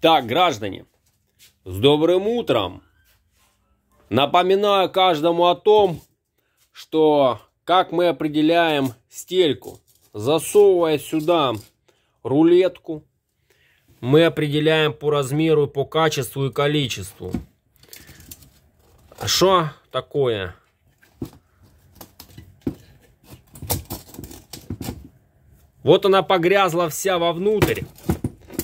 Так, граждане, с добрым утром! Напоминаю каждому о том, что как мы определяем стельку, засовывая сюда рулетку, мы определяем по размеру, по качеству и количеству. Что такое? Вот она погрязла вся вовнутрь.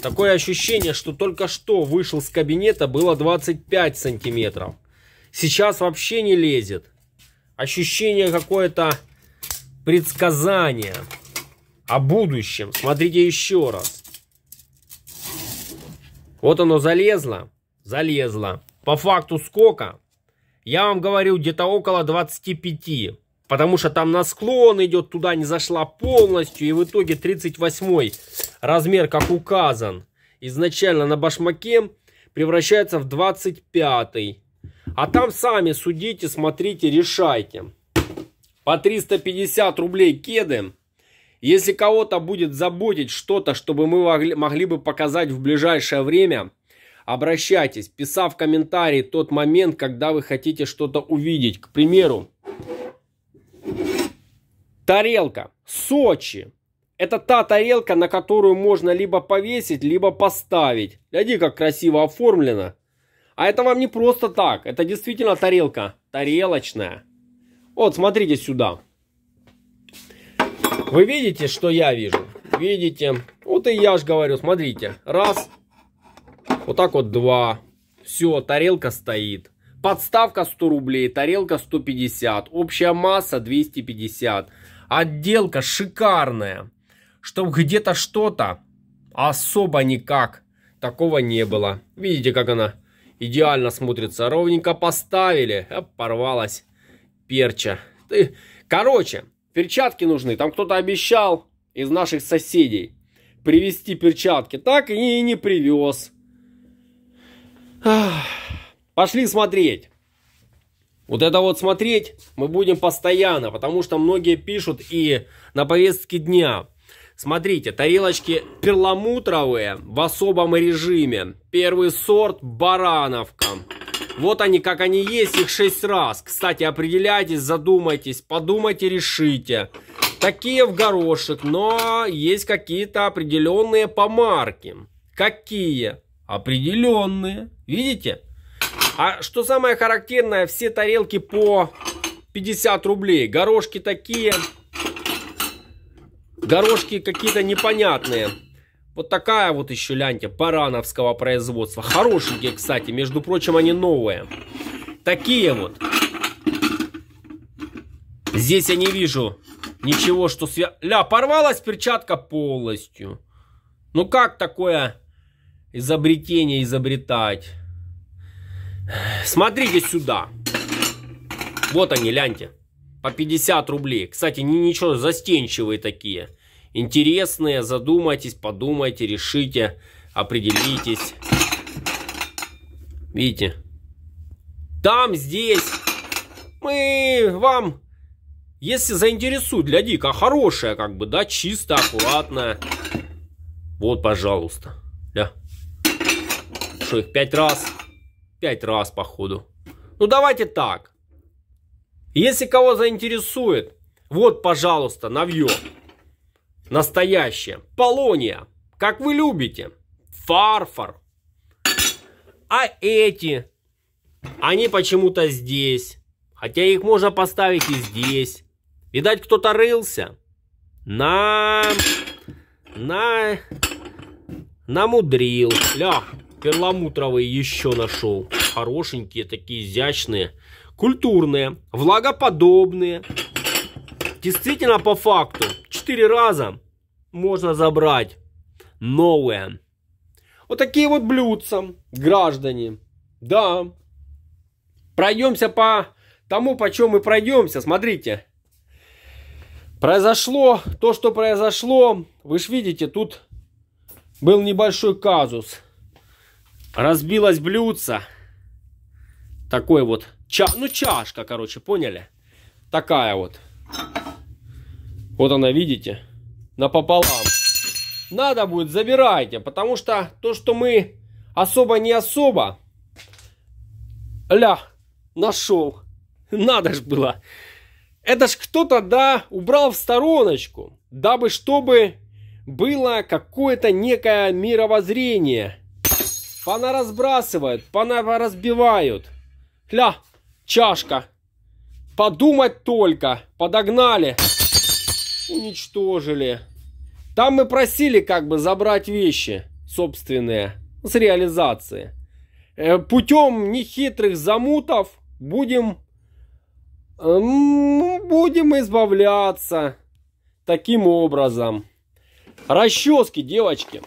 Такое ощущение, что только что вышел с кабинета, было 25 сантиметров. Сейчас вообще не лезет. Ощущение какое-то предсказание о будущем. Смотрите еще раз. Вот оно залезло. Залезло. По факту сколько? я вам говорю, где-то около 25. Потому что там на склон идет, туда не зашла полностью. И в итоге 38 размер, как указан, изначально на башмаке превращается в 25. -й. А там сами судите, смотрите, решайте. По 350 рублей кеды. Если кого-то будет заботить что-то, чтобы мы могли, могли бы показать в ближайшее время, обращайтесь, писав в комментарии тот момент, когда вы хотите что-то увидеть. К примеру, Тарелка. Сочи. Это та тарелка, на которую можно либо повесить, либо поставить. Гляди, как красиво оформлено. А это вам не просто так. Это действительно тарелка. Тарелочная. Вот, смотрите сюда. Вы видите, что я вижу? Видите? Вот и я же говорю, смотрите. Раз. Вот так вот два. Все, тарелка стоит. Подставка 100 рублей, тарелка 150. Общая масса 250. Отделка шикарная. Чтоб где-то что-то особо никак. Такого не было. Видите, как она идеально смотрится. Ровненько поставили. Оп, порвалась перча. Ты... Короче, перчатки нужны. Там кто-то обещал из наших соседей привезти перчатки. Так и не привез. Пошли смотреть. Вот это вот смотреть мы будем постоянно, потому что многие пишут и на повестке дня. Смотрите, тарелочки перламутровые в особом режиме. Первый сорт барановка. Вот они, как они есть, их 6 раз. Кстати, определяйтесь, задумайтесь, подумайте, решите. Такие в горошек, но есть какие-то определенные помарки. Какие? Определенные. Видите? А что самое характерное, все тарелки по 50 рублей. Горошки такие. Горошки какие-то непонятные. Вот такая вот еще ляньте барановского производства. Хорошенькие, кстати. Между прочим, они новые. Такие вот. Здесь я не вижу ничего, что свя... Ля, порвалась перчатка полностью. Ну как такое изобретение изобретать? Смотрите сюда. Вот они, ляньте. По 50 рублей. Кстати, не ничего, застенчивые такие. Интересные, задумайтесь, подумайте, решите, определитесь. Видите? Там, здесь. Мы вам, если заинтересует, для дика, хорошая, как бы, да, чисто, аккуратная. Вот, пожалуйста. Да. Что, их пять раз? пять раз, походу. Ну, давайте так. Если кого заинтересует, вот, пожалуйста, навье. Настоящее. Полония. Как вы любите. Фарфор. А эти? Они почему-то здесь. Хотя их можно поставить и здесь. Видать, кто-то рылся. На... На... Намудрил. Лех. Перламутровые еще нашел. Хорошенькие, такие изящные. Культурные, влагоподобные. Действительно, по факту, четыре раза можно забрать новые. Вот такие вот блюдца, граждане. Да. Пройдемся по тому, по чем мы пройдемся. Смотрите. Произошло то, что произошло. Вы же видите, тут был небольшой казус. Разбилось блюдце. Такой вот, ча ну чашка, короче, поняли? Такая вот. Вот она, видите? Напополам. Надо будет, забирайте. Потому что то, что мы особо не особо... Ля, нашел. Надо ж было. Это ж кто-то, да, убрал в стороночку, дабы чтобы было какое-то некое мировоззрение – Пана разбрасывают, пана разбивают. Ля, чашка. Подумать только. Подогнали. Уничтожили. Там мы просили как бы забрать вещи собственные с реализации. Э, путем нехитрых замутов будем, будем избавляться таким образом. Расчески, девочки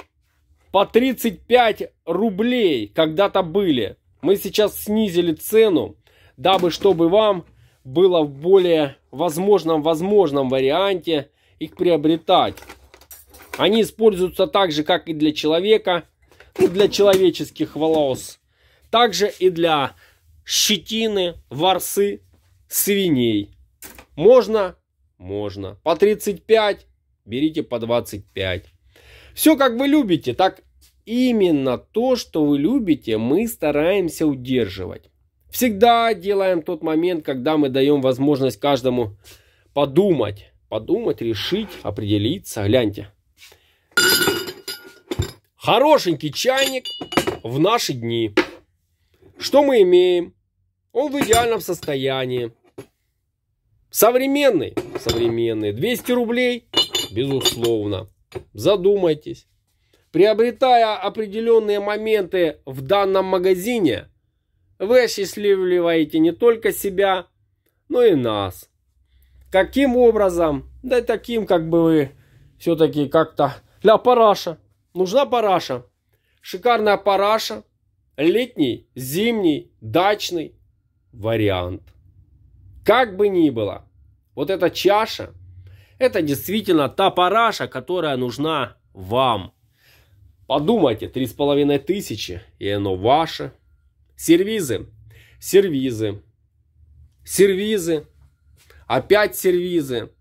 по 35 рублей когда-то были. Мы сейчас снизили цену, дабы чтобы вам было в более возможном возможном варианте их приобретать. Они используются так же, как и для человека, ну, для человеческих волос. Также и для щетины, ворсы, свиней. Можно? Можно. По 35 берите по 25. Все как вы любите, так Именно то, что вы любите, мы стараемся удерживать. Всегда делаем тот момент, когда мы даем возможность каждому подумать. Подумать, решить, определиться. Гляньте. Хорошенький чайник в наши дни. Что мы имеем? Он в идеальном состоянии. Современный? Современный. 200 рублей? Безусловно. Задумайтесь. Приобретая определенные моменты в данном магазине, вы осчастливливаете не только себя, но и нас. Каким образом? Да таким, как бы вы все-таки как-то... для параша. Нужна параша. Шикарная параша. Летний, зимний, дачный вариант. Как бы ни было, вот эта чаша, это действительно та параша, которая нужна вам. Подумайте, три с половиной тысячи, и оно ваше. Сервизы, сервизы, сервизы, опять сервизы.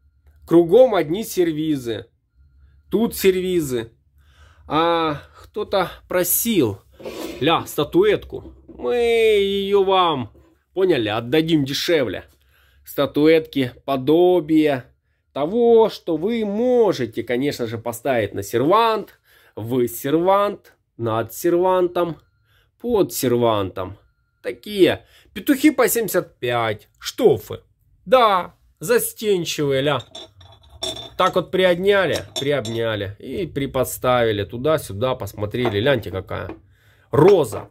Кругом одни сервизы. Тут сервизы. А кто-то просил, ля, статуэтку. Мы ее вам, поняли, отдадим дешевле. Статуэтки подобие того, что вы можете, конечно же, поставить на сервант – вы сервант, над сервантом, под сервантом. Такие петухи по 75, штофы. Да, застенчивые, ля. Так вот приодняли, приобняли и приподставили туда-сюда, посмотрели. Ляньте какая. Роза.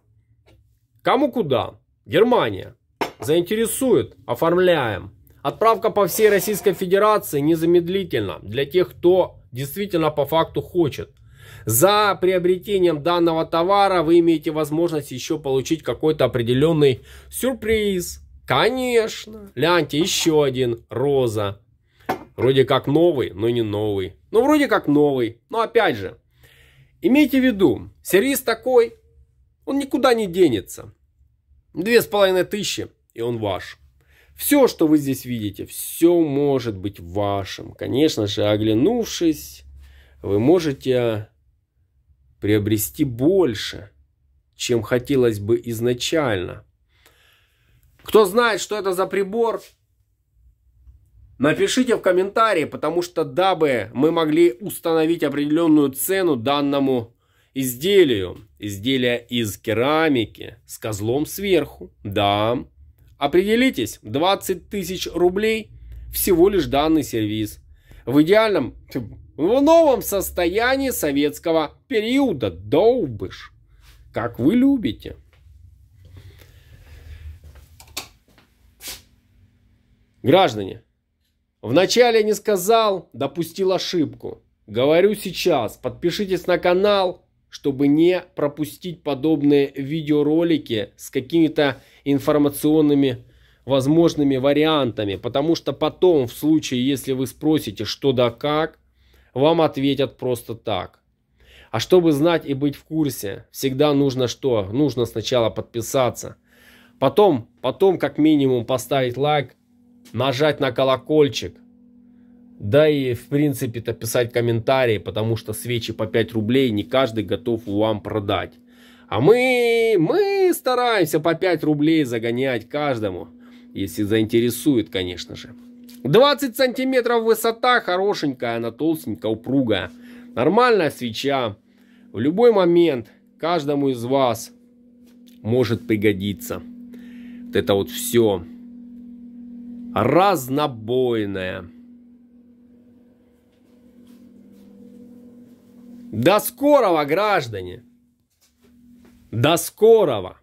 Кому куда? Германия. Заинтересует? Оформляем. Отправка по всей Российской Федерации незамедлительно для тех, кто действительно по факту хочет. За приобретением данного товара вы имеете возможность еще получить какой-то определенный сюрприз. Конечно. Ляньте, еще один. Роза. Вроде как новый, но не новый. Ну, вроде как новый. Но опять же, имейте в виду, сервис такой, он никуда не денется. Две с половиной тысячи, и он ваш. Все, что вы здесь видите, все может быть вашим. Конечно же, оглянувшись, вы можете приобрести больше, чем хотелось бы изначально. Кто знает, что это за прибор, напишите в комментарии, потому что дабы мы могли установить определенную цену данному изделию. изделия из керамики с козлом сверху. Да. Определитесь, 20 тысяч рублей всего лишь данный сервис. В идеальном в новом состоянии советского периода, долбыш, как вы любите. Граждане, вначале не сказал, допустил ошибку. Говорю сейчас, подпишитесь на канал, чтобы не пропустить подобные видеоролики с какими-то информационными возможными вариантами, потому что потом, в случае, если вы спросите, что да как, вам ответят просто так. А чтобы знать и быть в курсе, всегда нужно что? Нужно сначала подписаться. Потом, потом как минимум поставить лайк, нажать на колокольчик. Да и в принципе-то писать комментарии, потому что свечи по 5 рублей не каждый готов вам продать. А мы, мы стараемся по 5 рублей загонять каждому, если заинтересует, конечно же. 20 сантиметров высота, хорошенькая она, толстенькая, упругая. Нормальная свеча. В любой момент каждому из вас может пригодиться. Вот это вот все. Разнобойное. До скорого, граждане! До скорого!